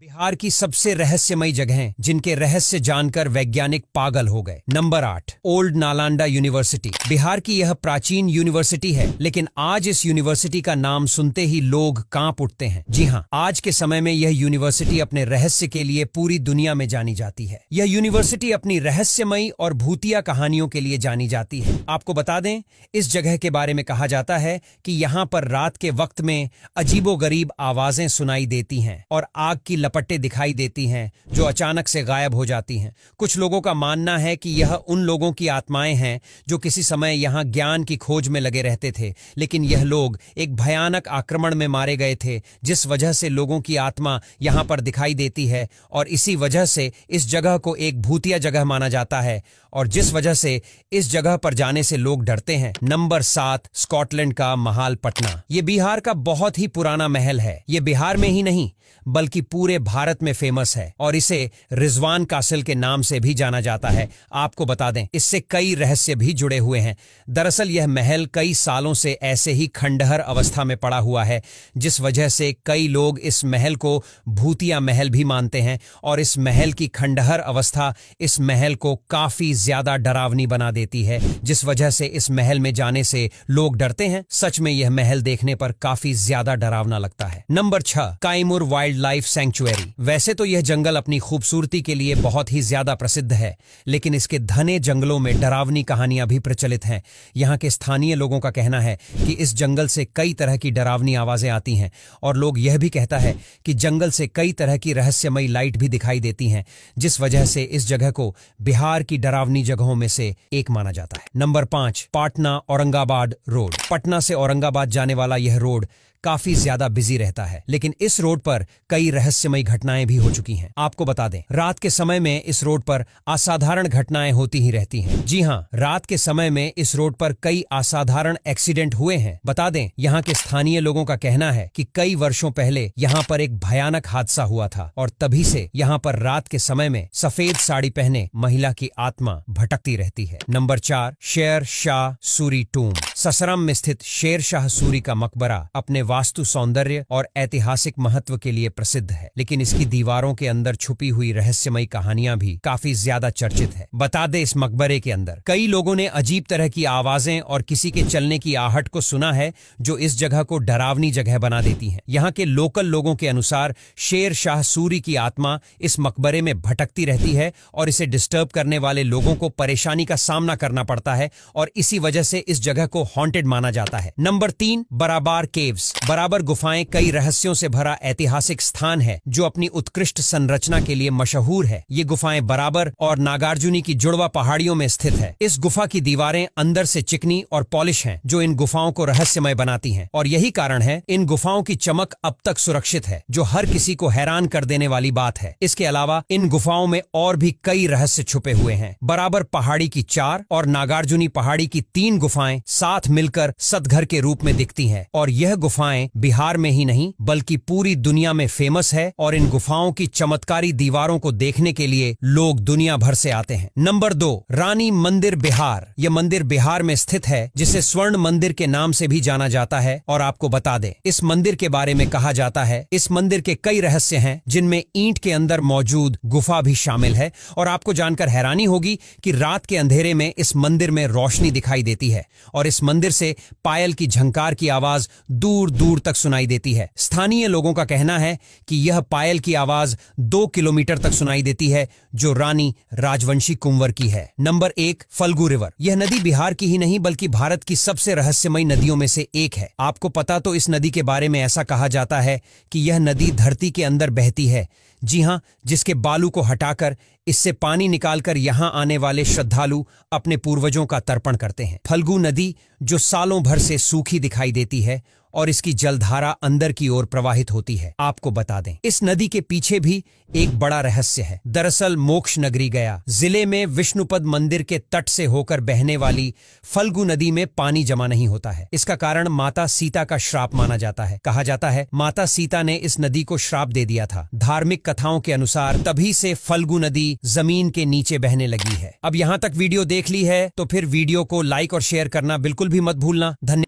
बिहार की सबसे रहस्यमयी जगहें जिनके रहस्य जानकर वैज्ञानिक पागल हो गए नंबर आठ ओल्ड नालंदा यूनिवर्सिटी बिहार की यह प्राचीन यूनिवर्सिटी है लेकिन आज इस यूनिवर्सिटी का नाम सुनते ही लोग कांप उठते हैं जी हाँ आज के समय में यह यूनिवर्सिटी अपने रहस्य के लिए पूरी दुनिया में जानी जाती है यह यूनिवर्सिटी अपनी रहस्यमयी और भूतिया कहानियों के लिए जानी जाती है आपको बता दें इस जगह के बारे में कहा जाता है की यहाँ पर रात के वक्त में अजीबो आवाजें सुनाई देती है और आग की लपटें दिखाई देती हैं जो अचानक से गायब हो जाती हैं कुछ लोगों का मानना है कि यह उन लोगों की आत्माएं हैं जो किसी समय यहां ज्ञान की खोज में लगे रहते थे लेकिन यह लोग एक भयानक आक्रमण में मारे गए थे जिस वजह से लोगों की आत्मा यहां पर दिखाई देती है और इसी वजह से इस जगह को एक भूतिया जगह माना जाता है और जिस वजह से इस जगह पर जाने से लोग डरते हैं नंबर सात स्कॉटलैंड का महाल पटना ये बिहार का बहुत ही पुराना महल है ये बिहार में ही नहीं बल्कि पूरे भारत में फेमस है और इसे रिजवान कासिल के नाम से भी जाना जाता है आपको बता दें इससे कई रहस्य भी जुड़े हुए हैं दरअसल यह महल कई सालों से ऐसे ही खंडहर अवस्था में पड़ा हुआ है जिस वजह से कई लोग इस महल को भूतिया महल भी मानते हैं और इस महल की खंडहर अवस्था इस महल को काफी ज्यादा डरावनी बना देती है जिस वजह से इस महल में जाने से लोग डरते हैं सच में यह महल देखने पर काफी ज्यादा डरावना लगता है नंबर छह काइमुर वाइल्ड लाइफ सेंचुरी वैसे तो यह जंगल अपनी खूबसूरती के लिए बहुत ही ज्यादा प्रसिद्ध है लेकिन इसके धने जंगलों में डरावनी कहानियां भी प्रचलित हैं यहाँ के स्थानीय लोगों का कहना है कि इस जंगल से कई तरह की डरावनी आवाजें आती हैं और लोग यह भी कहता है कि जंगल से कई तरह की रहस्यमयी लाइट भी दिखाई देती हैं जिस वजह से इस जगह को बिहार की डरावनी डरावनी जगहों में से एक माना जाता है नंबर पांच पाटना औरंगाबाद रोड पटना से औरंगाबाद जाने वाला यह रोड काफी ज्यादा बिजी रहता है लेकिन इस रोड पर कई रहस्यमय घटनाएं भी हो चुकी हैं आपको बता दें रात के समय में इस रोड पर असाधारण घटनाएं होती ही रहती हैं जी हाँ रात के समय में इस रोड पर कई असाधारण एक्सीडेंट हुए हैं बता दें यहाँ के स्थानीय लोगों का कहना है कि कई वर्षों पहले यहाँ पर एक भयानक हादसा हुआ था और तभी से यहाँ पर रात के समय में सफेद साड़ी पहने महिला की आत्मा भटकती रहती है नंबर चार शेर शाह सूरी टूम ससरम में स्थित शेर शाह सूरी का मकबरा अपने वास्तु सौंदर्य और ऐतिहासिक महत्व के लिए प्रसिद्ध है लेकिन इसकी दीवारों के अंदर छुपी हुई रहस्यमयी कहानियां भी काफी ज्यादा चर्चित है बता दे इस मकबरे के अंदर कई लोगों ने अजीब तरह की आवाजें और किसी के चलने की आहट को सुना है जो इस जगह को डरावनी जगह बना देती है यहाँ के लोकल लोगों के अनुसार शेर शाह सूरी की आत्मा इस मकबरे में भटकती रहती है और इसे डिस्टर्ब करने वाले लोगों को परेशानी का सामना करना पड़ता है और इसी वजह से इस जगह को हॉन्टेड माना जाता है नंबर तीन बराबर केव्स बराबर गुफाएं कई रहस्यों से भरा ऐतिहासिक स्थान है जो अपनी उत्कृष्ट संरचना के लिए मशहूर है ये गुफाएं बराबर और नागार्जुनी की जुड़वा पहाड़ियों में स्थित है इस गुफा की दीवारें अंदर से चिकनी और पॉलिश हैं जो इन गुफाओं को रहस्यमय बनाती हैं और यही कारण है इन गुफाओं की चमक अब तक सुरक्षित है जो हर किसी को हैरान कर देने वाली बात है इसके अलावा इन गुफाओं में और भी कई रहस्य छुपे हुए हैं बराबर पहाड़ी की चार और नागार्जुनी पहाड़ी की तीन गुफाएं साथ साथ मिलकर सतघर के रूप में दिखती हैं और यह गुफाएं बिहार में ही नहीं बल्कि पूरी दुनिया में फेमस है और इन गुफाओं की चमत्कारी दीवारों को देखने के लिए लोग दुनिया भर से आते हैं नंबर दो रानी मंदिर बिहार यह मंदिर बिहार में स्थित है जिसे स्वर्ण मंदिर के नाम से भी जाना जाता है और आपको बता दे इस मंदिर के बारे में कहा जाता है इस मंदिर के कई रहस्य है जिनमें ईंट के अंदर मौजूद गुफा भी शामिल है और आपको जानकर हैरानी होगी की रात के अंधेरे में इस मंदिर में रोशनी दिखाई देती है और इस मंदिर से पायल की झंकार की आवाज दूर दूर तक सुनाई देती है स्थानीय लोगों का कहना है कि यह पायल की आवाज दो किलोमीटर तक सुनाई देती है जो रानी राजवंशी कुंवर की है नंबर एक फलगू रिवर यह नदी बिहार की ही नहीं बल्कि भारत की सबसे रहस्यमय नदियों में से एक है आपको पता तो इस नदी के बारे में ऐसा कहा जाता है कि यह नदी धरती के अंदर बहती है जी हां जिसके बालू को हटाकर इससे पानी निकालकर यहां आने वाले श्रद्धालु अपने पूर्वजों का तर्पण करते हैं फलगू नदी जो सालों भर से सूखी दिखाई देती है और इसकी जलधारा अंदर की ओर प्रवाहित होती है आपको बता दें इस नदी के पीछे भी एक बड़ा रहस्य है दरअसल मोक्ष नगरी गया जिले में विष्णुपद मंदिर के तट से होकर बहने वाली फलगु नदी में पानी जमा नहीं होता है इसका कारण माता सीता का श्राप माना जाता है कहा जाता है माता सीता ने इस नदी को श्राप दे दिया था धार्मिक कथाओं के अनुसार तभी से फलगु नदी जमीन के नीचे बहने लगी है अब यहाँ तक वीडियो देख ली है तो फिर वीडियो को लाइक और शेयर करना बिल्कुल भी मत भूलना धन्यवाद